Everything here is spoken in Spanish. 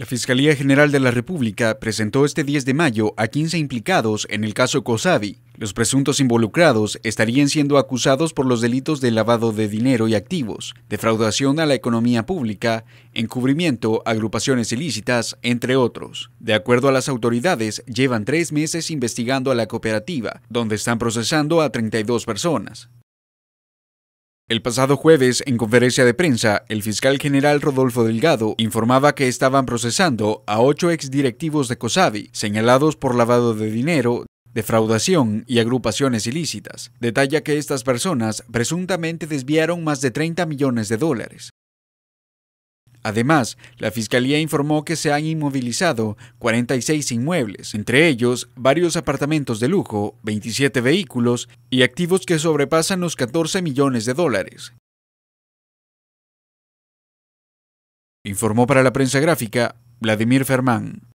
La Fiscalía General de la República presentó este 10 de mayo a 15 implicados en el caso Cosavi. Los presuntos involucrados estarían siendo acusados por los delitos de lavado de dinero y activos, defraudación a la economía pública, encubrimiento, agrupaciones ilícitas, entre otros. De acuerdo a las autoridades, llevan tres meses investigando a la cooperativa, donde están procesando a 32 personas. El pasado jueves, en conferencia de prensa, el fiscal general Rodolfo Delgado informaba que estaban procesando a ocho exdirectivos de COSAVI, señalados por lavado de dinero, defraudación y agrupaciones ilícitas. Detalla que estas personas presuntamente desviaron más de 30 millones de dólares. Además, la Fiscalía informó que se han inmovilizado 46 inmuebles, entre ellos varios apartamentos de lujo, 27 vehículos y activos que sobrepasan los 14 millones de dólares. Informó para la prensa gráfica Vladimir Fermán.